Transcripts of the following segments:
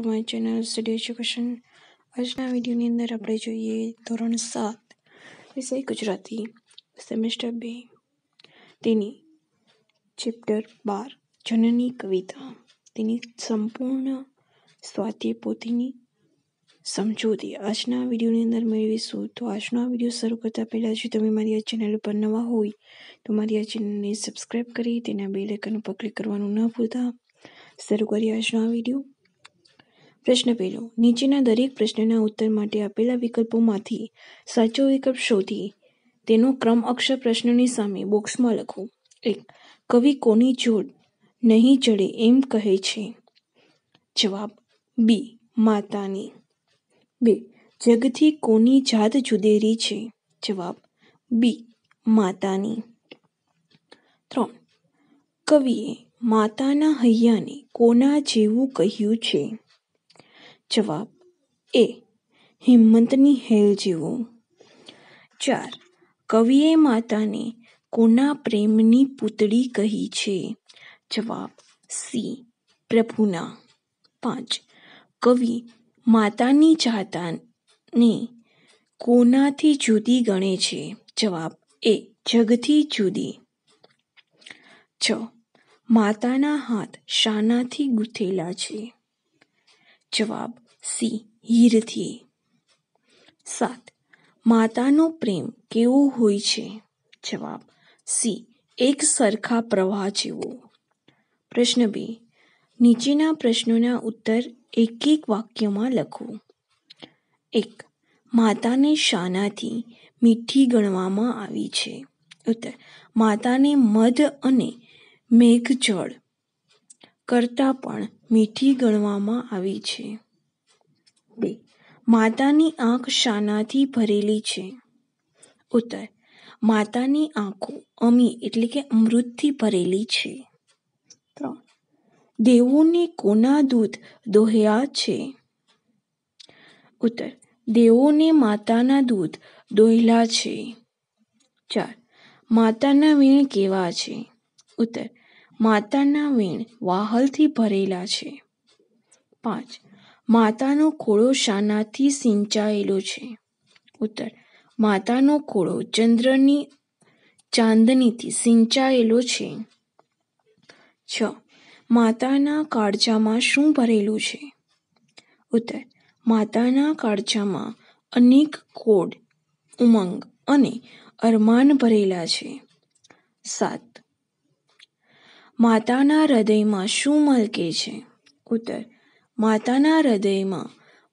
two my channel study education આજના વિડીયોની અંદર આપણે જોઈએ ધોરણ સાત વિષય ગુજરાતી સેમેસ્ટર બે તેની ચેપ્ટર બાર જનની કવિતા તેની સંપૂર્ણ સ્વાધ્યાય પોતીની સમજૂતી આજના વિડીયોની અંદર મેળવીશું તો આજનો આ વિડીયો શરૂ કરતાં પહેલાં જો તમે મારી આ ચેનલ ઉપર નવા હોય તો મારી આ ચેનલને સબસ્ક્રાઈબ કરી તેના બે લેકન ઉપર ક્લિક કરવાનું ન ભૂલતા શરૂ કરીએ આજનો આ વિડીયો પ્રશ્ન પહેલો નીચેના દરેક પ્રશ્નના ઉત્તર માટે આપેલા વિકલ્પોમાંથી સાચો વિકલ્પ શોધી તેનો ક્રમ અક્ષર પ્રશ્નની સામે બોક્સમાં લખો એક કવિ કોની જોડ નહીં ચડે એમ કહે છે જવાબ બી માતાની બે જગથી કોની જાત જુદેરી છે જવાબ બી માતાની ત્રણ કવિએ માતાના હૈયાને કોના જેવું કહ્યું છે જવાબ એ હેમંતની હેલ જેવો ચાર કવિએ માતાને કોના પ્રેમની પૂતળી કહી છે જવાબ સી પ્રભુના પાંચ કવિ માતાની ચાહતાને કોનાથી જુદી ગણે છે જવાબ એ જગથી જુદી છ માતાના હાથ શાનાથી ગૂંથેલા છે જવાબ સી હીરથી સાત માતાનો પ્રેમ કેવો હોય છે જવાબ સી એક સરખા પ્રવાહ જેવો પ્રશ્ન બે નીચેના પ્રશ્નોના ઉત્તર એક એક વાક્યમાં લખો એક માતાને શાનાથી મીઠી ગણવામાં આવી છે ઉત્તર માતાને મધ અને મેઘજળ કરતાં પણ મીઠી ગણવામાં આવી છે બે માતાની આંખ શાનાથી ભરેલી છે ઉત્તર માતાની આંખો અમી એટલે કે અમૃતથી ભરેલી છે ત્રણ દેવોને કોના દૂધ દોહ્યા છે ઉત્તર દેવોને માતાના દૂધ દોહેલા છે ચાર માતાના વીણ કેવા છે ઉત્તર માતાના વીણ વાહલથી ભરેલા છે પાંચ માતાનો ખોળો શાનાથી સિંચાયેલો છે ઉત્તર માતાનો ખોળો ચંદ્રની ચાંદનીથી સિંચાયેલો છે છ માતાના કાળજામાં શું ભરેલું છે ઉત્તર માતાના કાળજામાં અનેક કોડ ઉમંગ અને અરમાન ભરેલા છે સાત માતાના હૃદયમાં શું મલકે છે ઉત્તર માતાના હૃદયમાં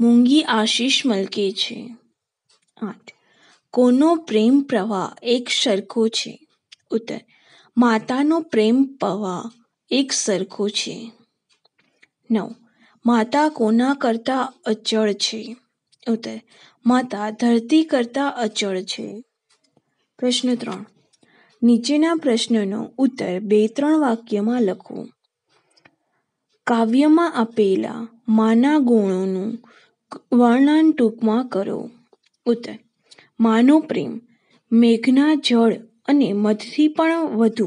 મૂંગી આશીષ મલકે છે આઠ કોનો પ્રેમ પ્રવાહ એક સરખો છે ઉત્તર માતાનો પ્રેમ પ્રવાહ એક સરખો છે નવ માતા કોના કરતાં અચળ છે ઉત્તર માતા ધરતી કરતાં અચળ છે પ્રશ્ન ત્રણ નીચેના પ્રશ્નનો ઉત્તર બે ત્રણ વાક્યમાં લખો કાવ્યમાં આપેલા માના ગુણોનું વર્ણન ટૂંકમાં કરો ઉત્તર માનો પ્રેમ મેઘના જળ અને મધથી પણ વધુ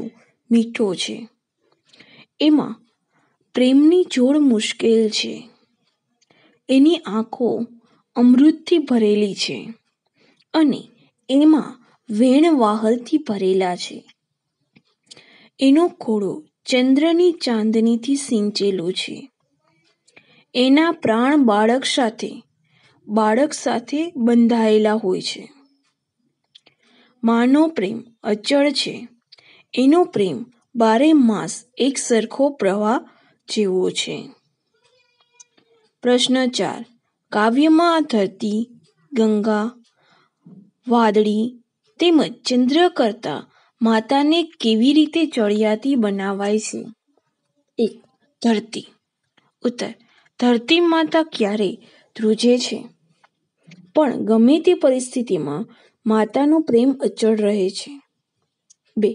મીઠો છે એમાં પ્રેમની જોડ મુશ્કેલ છે એની આંખો અમૃતથી ભરેલી છે અને એમાં વેણવાહલથી ભરેલા છે એનો ખોળો ચંદ્રની ચાંદનીથી સિંચેલો છે એના પ્રાણ બાળક સાથે બાળક સાથે બંધાયેલા હોય છે માનો પ્રેમ અચળ છે એનો પ્રેમ બારે માસ એક સરખો પ્રવાહ જેવો છે પ્રશ્ન ચાર કાવ્યમાં ધરતી ગંગા વાદળી તેમજ ચંદ્ર કરતા માતાને કેવી રીતે ચડિયાતી બનાવાય છે એક ધરતી ઉત્તર ધરતી માતા ક્યારે ધ્રુજે છે પણ ગમે તે પરિસ્થિતિમાં માતાનો પ્રેમ અચળ રહે છે બે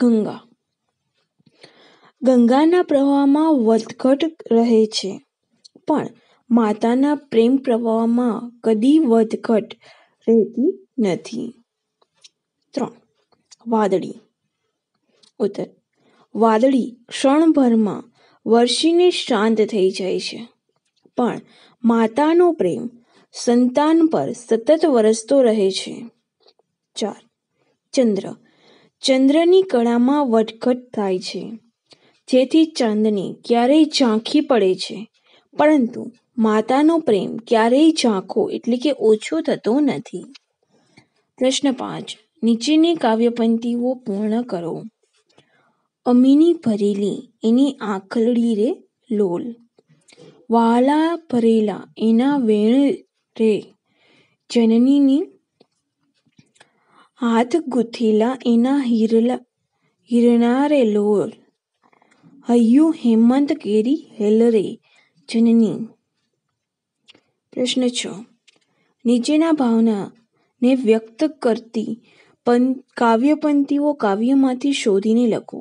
ગંગા ગંગાના પ્રવાહમાં વધઘટ રહે છે પણ માતાના પ્રેમ પ્રવાહમાં કદી વધઘટ રહેતી નથી ત્રણ વાદળી ઉત્તર વાદળી ક્ષણભરમાં વર્ષીને શાંત થઈ જાય છે પણ માતાનો પ્રેમ સંતાન પર સતત વરસતો રહે છે ચાર ચંદ્ર ચંદ્રની કળામાં વટઘટ થાય છે જેથી ચાંદની ક્યારેય ઝાંખી પડે છે પરંતુ માતાનો પ્રેમ ક્યારેય ઝાંખો એટલે કે ઓછો થતો નથી પ્રશ્ન પાંચ નીચેની કાવ્ય પૂર્ણ કરો અમીની ભરેલી એની આંખલડી રે લોલ વાલા ભરેલા એના વેણ રે જનનીની હાથ ગુથેલા એના હિરલા હિરણા રે લોલ હૈયું હેમંત કેરી હેલ રે જનની પ્રશ્ન છ નીચેના ભાવના ને વ્યક્ત કરતી પં કાવ્યપંક્તિઓ કાવ્યમાંથી શોધીને લખો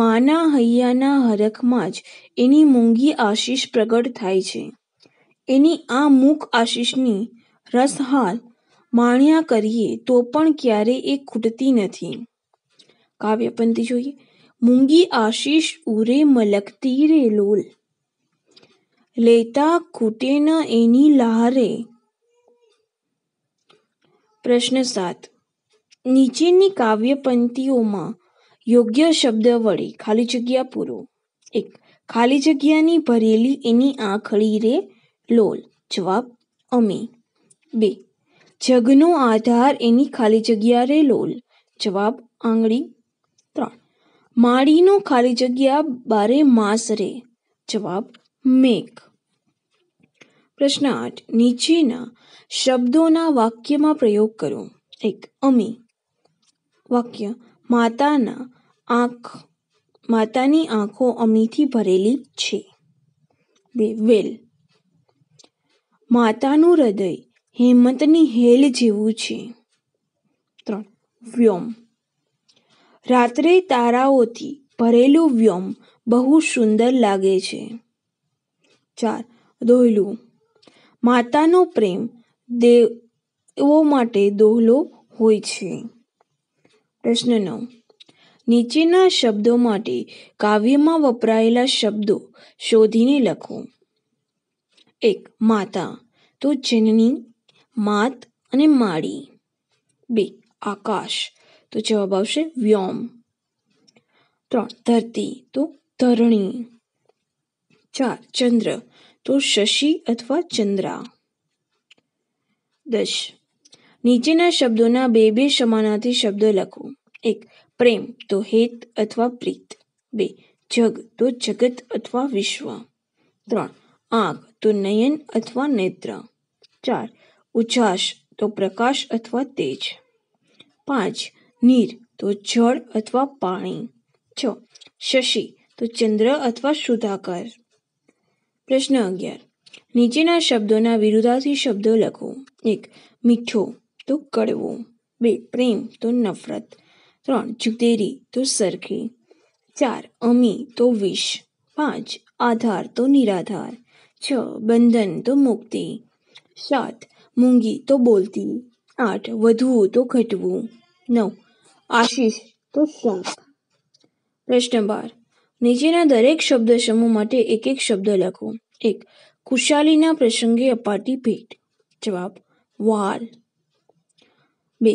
માના હૈયાના હરખમાં જ એની મૂંગી આશીષ પ્રગટ થાય છે એની આ મૂક આશીષની રસહાલ માણ્યા કરીએ તો પણ ક્યારે એ ખૂટતી નથી કાવ્યપંક્તિ જોઈએ મૂંગી આશીષ ઉરે મલકતી રે લોલ લેતા ખૂટે ન એની લહારે પ્રશ્ન સાત નીચેની કાવ્ય પંક્તિઓમાં યોગ્ય શબ્દ વડે ખાલી જગ્યા પૂરો એક ખાલી જગ્યાની ભરેલી એની આંખળી રે લોલ જવાબ અમે બે જગનો આધાર એની ખાલી જગ્યા રે લોલ જવાબ આંગળી ત્રણ માળીનો ખાલી જગ્યા બારે માસ રે જવાબ મેઘ પ્રશ્ન આઠ નીચેના શબ્દોના વાક્યમાં પ્રયોગ કરો એક અમે વાક્ય માતાના આંખ માતાની આંખો અમીથી ભરેલી છે બે વેલ માતાનું હૃદય હેમંતની હેલ જેવું છે ત્રણ વ્યોમ રાત્રે તારાઓથી ભરેલું વ્યોમ બહુ સુંદર લાગે છે ચાર ધોયલું માતાનો પ્રેમ દેવો માટે દોહલો હોય છે પ્રશ્ન નવ નીચેના શબ્દો માટે કાવ્યમાં વપરાયેલા શબ્દો શોધીને લખો એક માતા તો જનની માત અને માળી બે આકાશ તો જવાબ આવશે વ્યોમ ત્રણ ધરતી તો ધરણી ચાર ચંદ્ર તો શશિ અથવા ચંદ્રા દશ નીચેના શબ્દોના બે બે સમાનાથી શબ્દ લખો એક પ્રેમ તો હેત અથવા પ્રીત બે જગ તો જગત અથવા વિશ્વ ત્રણ આંખ તો નયન અથવા નેત્ર ચાર ઉજાસ તો પ્રકાશ અથવા તેજ પાંચ નીર તો જળ અથવા પાણી છ શશિ તો ચંદ્ર અથવા સુધાકર પ્રશ્ન અગિયાર નીચેના શબ્દોના વિરુદ્ધાર્થી શબ્દો લખો એક મીઠો તો કડવો બે પ્રેમ તો નફરત ત્રણ જુદેરી તો સરખી ચાર અમી તો વિષ પાંચ આધાર તો નિરાધાર છ બંધન તો મુક્તિ સાત મૂંગી તો બોલતી આઠ વધવું તો ઘટવું નવ આશીષ તો શાપ પ્રશ્ન બાર નીચેના દરેક શબ્દ સમૂહ માટે એક એક શબ્દ લખો એક ખુશાલીના પ્રસંગે અપાતી ભેટ જવાબ વાલ બે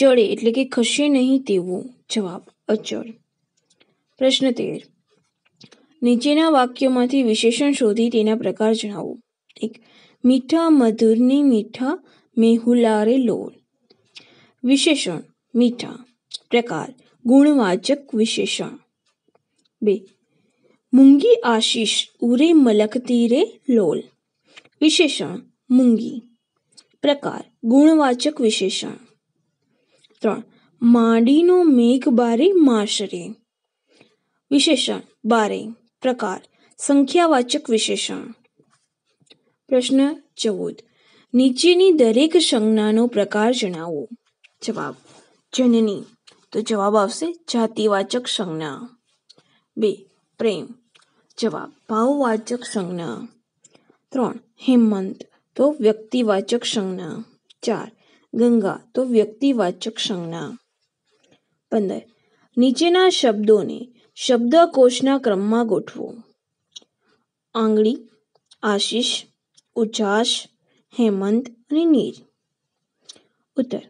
ચડે એટલે કે ખસે નહીં તેવું જવાબ અચળ પ્રશ્ન તેર નીચેના વાક્યોમાંથી વિશેષણ શોધી તેના પ્રકાર જણાવો એક મીઠા મધુરની મીઠા મેહુલારે લોલ વિશેષણ મીઠા પ્રકાર ગુણવાચક વિશેષણ બે મૂંગી આશીષ ઉરે મલકતી રે લોલ વિશેષણ મૂંગી પ્રકાર ગુણવાચક વિશેષણ ત્રણ માંડીનો મેઘ બારે માશરે વિશેષણ બારે પ્રકાર સંખ્યાવાચક વિશેષણ પ્રશ્ન ચૌદ નીચેની દરેક સંજ્ઞાનો પ્રકાર જણાવો જવાબ જનની તો જવાબ આવશે જાતિવાચક સંજ્ઞા બે પ્રેમ જવાબ ભાવવાચક સંજ્ઞા ત્રણ હેમંત તો વ્યક્તિવાચક સંજ્ઞા ચાર ગંગા તો વ્યક્તિવાચક સંજ્ઞા પંદર નીચેના શબ્દોને શબ્દકોશના ક્રમમાં ગોઠવો આંગળી આશીષ ઉજાસ હેમંત અને નીર ઉત્તર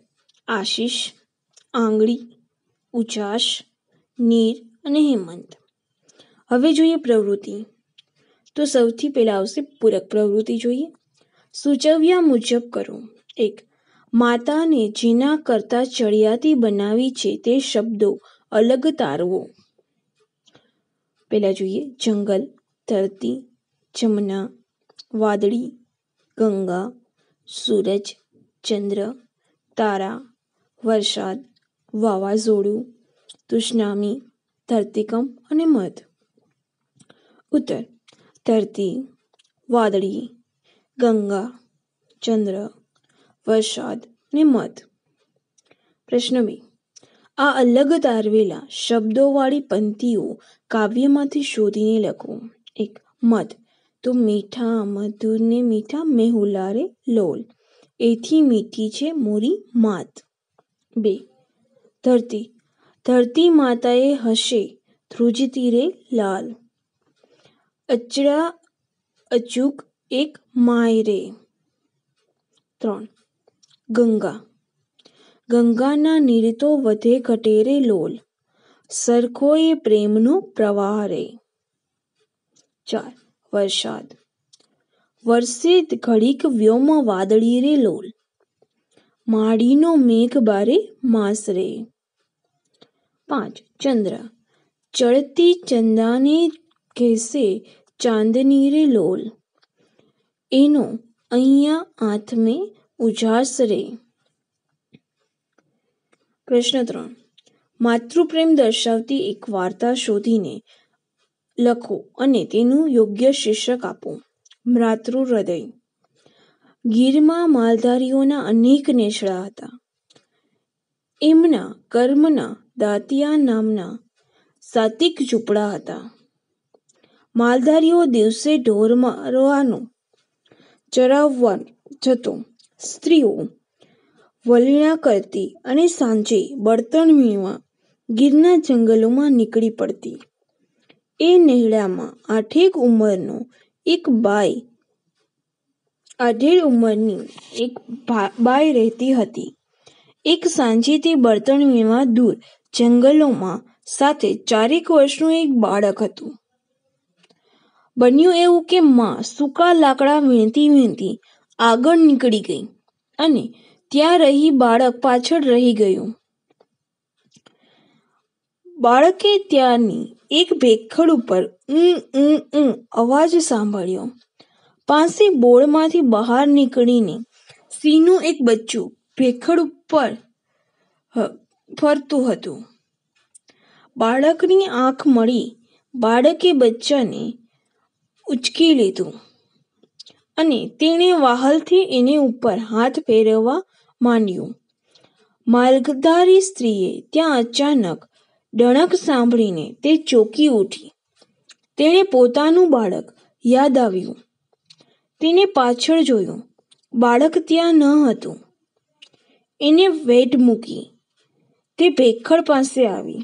આશીષ આંગળી ઉજાસ નીર અને હેમંત હવે જોઈએ પ્રવૃત્તિ તો સૌથી પહેલાં આવશે પૂરક પ્રવૃત્તિ જોઈએ સૂચવ્યા મુજબ કરો એક માતાને જેના કરતાં ચડિયાતી બનાવી છે તે શબ્દો અલગ તારવો પહેલાં જોઈએ જંગલ ધરતી જમના વાદળી ગંગા સૂરજ ચંદ્ર તારા વરસાદ વાવાઝોડું તૃષ્ણામી ધરતીકમ અને મધ ઉત્તર ધરતી વાદળી ગંગા ચંદ્ર વરસાદ ને મધ પ્રશ્ન બે આ અલગ તારવેલા શબ્દોવાળી પંક્તિઓ કાવ્યમાંથી શોધીને લખો એક મધ તો મીઠા મધુર ને મીઠા મેહુલારે લોલ એથી મીઠી છે મોરી માત બે ધરતી ધરતી માતાએ હશે ધ્રુજ તીરે લાલ અચડા અચૂક એક માયરે ત્રણ ગંગા ગંગાના નિરતો વધે ઘટે રે લોલ સરખો એ પ્રેમનો પ્રવાહ રે ચાર વરસાદ વરસે ઘડીક વ્યોમ વાદળી રે લોલ માડીનો મેઘ બારે માસ રે પાંચ ચંદ્ર ચડતી ચંદાને કહેશે ચાંદની રે લોલ એનો અહીંયા હાથ મેં ઉજાસ રે પ્રશ્ન ત્રણ માતૃપ્રેમ દર્શાવતી એક વાર્તા શોધીને લખો અને તેનું યોગ્ય શીર્ષક આપો માતૃ હૃદય ગીરમાં માલધારીઓના અનેક નેસડા હતા એમના કર્મના દાંતિયા નામના સાત્વિક ઝૂપડા હતા માલધારીઓ દિવસે ઢોર મારવાનો ચરાવવા જતો સ્ત્રીઓ વલીણા કરતી અને સાંજે બળતણ વીણવા ગીરના જંગલોમાં નીકળી પડતી એ નેહડામાં આઠેક ઉંમરનો એક બાઈ આઠેર ઉંમરની એક બાઈ રહેતી હતી એક સાંજે તે બળતણ વીણવા દૂર જંગલોમાં સાથે ચારેક વર્ષનું એક બાળક હતું બન્યું એવું કે માં સૂકા લાકડા વીણતી વીણતી આગળ નીકળી ગઈ અને ત્યાં રહી બાળક પાછળ રહી ગયું બાળકે ત્યાંની એક ભેખડ ઉપર ઊં ઊં ઊં અવાજ સાંભળ્યો પાસે બોળમાંથી બહાર નીકળીને સિંહનું એક બચ્ચું ભેખડ ઉપર ફરતું હતું બાળકની આંખ મળી બાળકે બચ્ચાને ઉચકી લીધું અને તેણે વાહલથી એને ઉપર હાથ ફેરવવા માંડ્યું માલગદારી સ્ત્રીએ ત્યાં અચાનક ડણક સાંભળીને તે ચોકી ઉઠી તેણે પોતાનું બાળક યાદ આવ્યું તેને પાછળ જોયું બાળક ત્યાં ન હતું એને વેટ મૂકી તે ભેખડ પાસે આવી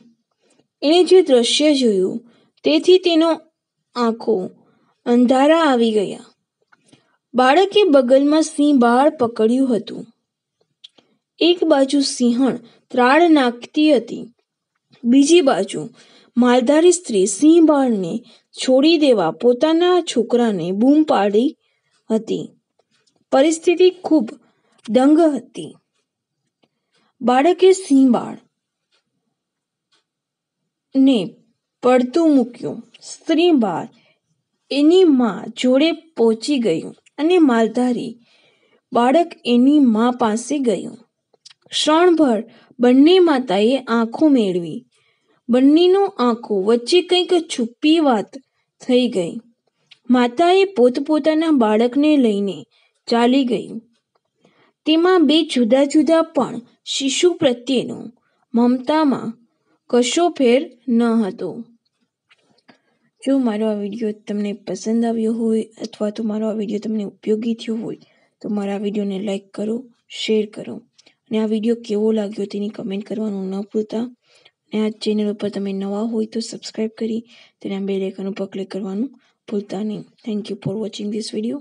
એણે જે દ્રશ્ય જોયું તેથી તેનો આંખો અંધારા આવી ગયા બાળકે બગલમાં સિંહ બાળ પકડ્યું હતું એક બાજુ સિંહણ ત્રાળ નાખતી હતી બીજી બાજુ માલધારી સ્ત્રી સિંહ બાળને છોડી દેવા પોતાના છોકરાને બૂમ પાડી હતી પરિસ્થિતિ ખૂબ દંગ હતી બાળકે સિંહ બાળ ને પડતું મૂક્યું સ્ત્રી બાળ એની મા જોડે પહોંચી ગયું અને માલધારી બાળક એની મા પાસે ગયું ક્ષણભર બંને માતાએ આંખો મેળવી બંનેનો આંખો વચ્ચે કંઈક છુપી વાત થઈ ગઈ માતાએ પોતપોતાના બાળકને લઈને ચાલી ગઈ તેમાં બે જુદા જુદા પણ શિશુ પ્રત્યેનો મમતામાં કશો ફેર ન હતો જો મારો આ વિડીયો તમને પસંદ આવ્યો હોય અથવા તો મારો આ વિડીયો તમને ઉપયોગી થયો હોય તો મારા વિડીયોને લાઇક કરો શેર કરો અને આ વિડીયો કેવો લાગ્યો તેની કમેન્ટ કરવાનું ન ભૂલતા અને આ ચેનલ ઉપર તમે નવા હોય તો સબસ્ક્રાઈબ કરી તેના બે લેખન ઉપર ક્લિક કરવાનું ભૂલતા નહીં thank you for watching this video